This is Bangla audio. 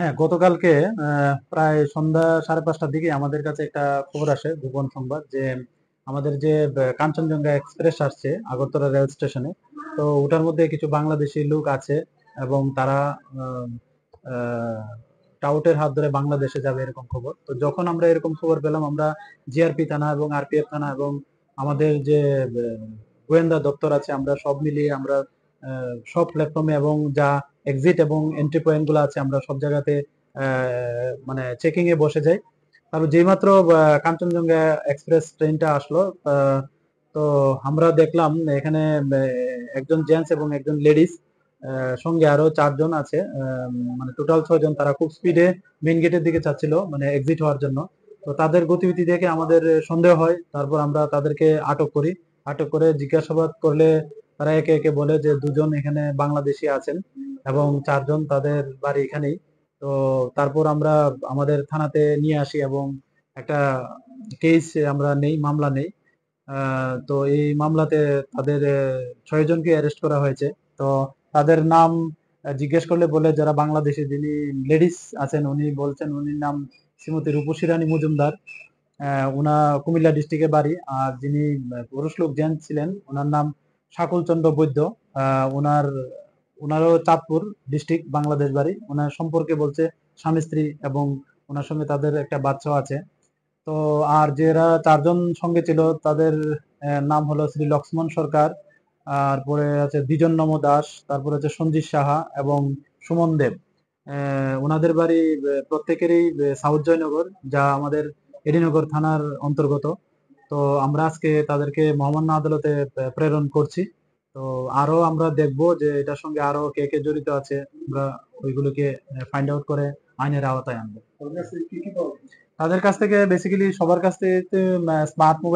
হ্যাঁ গতকালকে প্রায় সন্ধ্যা সাড়ে পাঁচটার দিকে আমাদের কাছে একটা খবর আসে গোপন সংবাদ যে আমাদের যে কাঞ্চনজঙ্ঘা এক্সপ্রেস আসছে আগরতলা রেল স্টেশনে তো ওটার মধ্যে কিছু বাংলাদেশি লোক আছে এবং তারা টাউটের হাত ধরে বাংলাদেশে যাবে এরকম খবর তো যখন আমরা এরকম খবর পেলাম আমরা জিআরপি থানা এবং আরপিএফ থানা এবং আমাদের যে গোয়েন্দা দপ্তর আছে আমরা সব মিলিয়ে আমরা সব প্ল্যাটফর্মে এবং যা এক্সিট এবং এন্ট্রি পয়েন্ট গুলো আছে আমরা সব জায়গাতে মানে চেকিং এ বসে যাই তাহলে যেইমাত্র কাঞ্চনজঙ্ঘা এক্সপ্রেস ট্রেনটা আসলো তো আমরা দেখলাম এখানে একজন জেন্টস এবং একজন লেডিস সঙ্গে আরো চারজন আছে মানে টোটাল ছয়জন তারা খুব স্পিডে মেন গেটের দিকে চাচ্ছিল মানে এক্সিট হওয়ার জন্য তো তাদের গতিবিধি দেখে আমাদের সন্দেহ হয় তারপর আমরা তাদেরকে আটক করি আটক করে জিজ্ঞাসাবাদ করলে তারা একে একে বলে যে দুজন এখানে বাংলাদেশি আছেন এবং চারজন তাদের বাড়ি এখানেই তো তারপর আমরা আমাদের থানাতে নিয়ে আসি এবং একটা কেস আমরা নেই মামলা নেই তো এই মামলাতে তাদের ছয়জনকে অ্যারেস্ট করা হয়েছে তো তাদের নাম জিজ্ঞেস করলে বলে যারা বাংলাদেশে যিনি লেডিস আছেন উনি বলছেন উনির নাম শ্রীমতী রূপসী রানী মজুমদার উনা কুমিল্লা ডিস্ট্রিক্টে বাড়ি আর যিনি পুরুষ লোক জেন্টস ছিলেন ওনার নাম শাকুল চন্দ্র বৈদ্য ওনার ওনারও চাঁদপুর ডিস্ট্রিক্ট বাংলাদেশ বাড়ি ওনার সম্পর্কে বলছে স্বামী স্ত্রী এবং ওনার সঙ্গে তাদের একটা বাচ্চাও আছে তো আর যারা চারজন সঙ্গে ছিল তাদের নাম হলো শ্রী লক্ষ্মণ সরকার তারপরে আছে নম দাস তারপরে আছে সঞ্জিত সাহা এবং সুমন দেব ওনাদের বাড়ি প্রত্যেকেরই সাউথ জয়নগর যা আমাদের এডিনগর থানার অন্তর্গত তো আমরা আজকে তাদেরকে মহামান্য আদালতে প্রেরণ করছি তো আরো আমরা দেখব যে এটার সঙ্গে আরো কে কে জড়িত আছে আমরা ওইগুলোকে ফাইন্ড আউট করে আইনের আওতায় আনবো তাদের কাছ থেকে বেসিক্যালি সবার কাছ থেকে স্মার্ট মোবাইল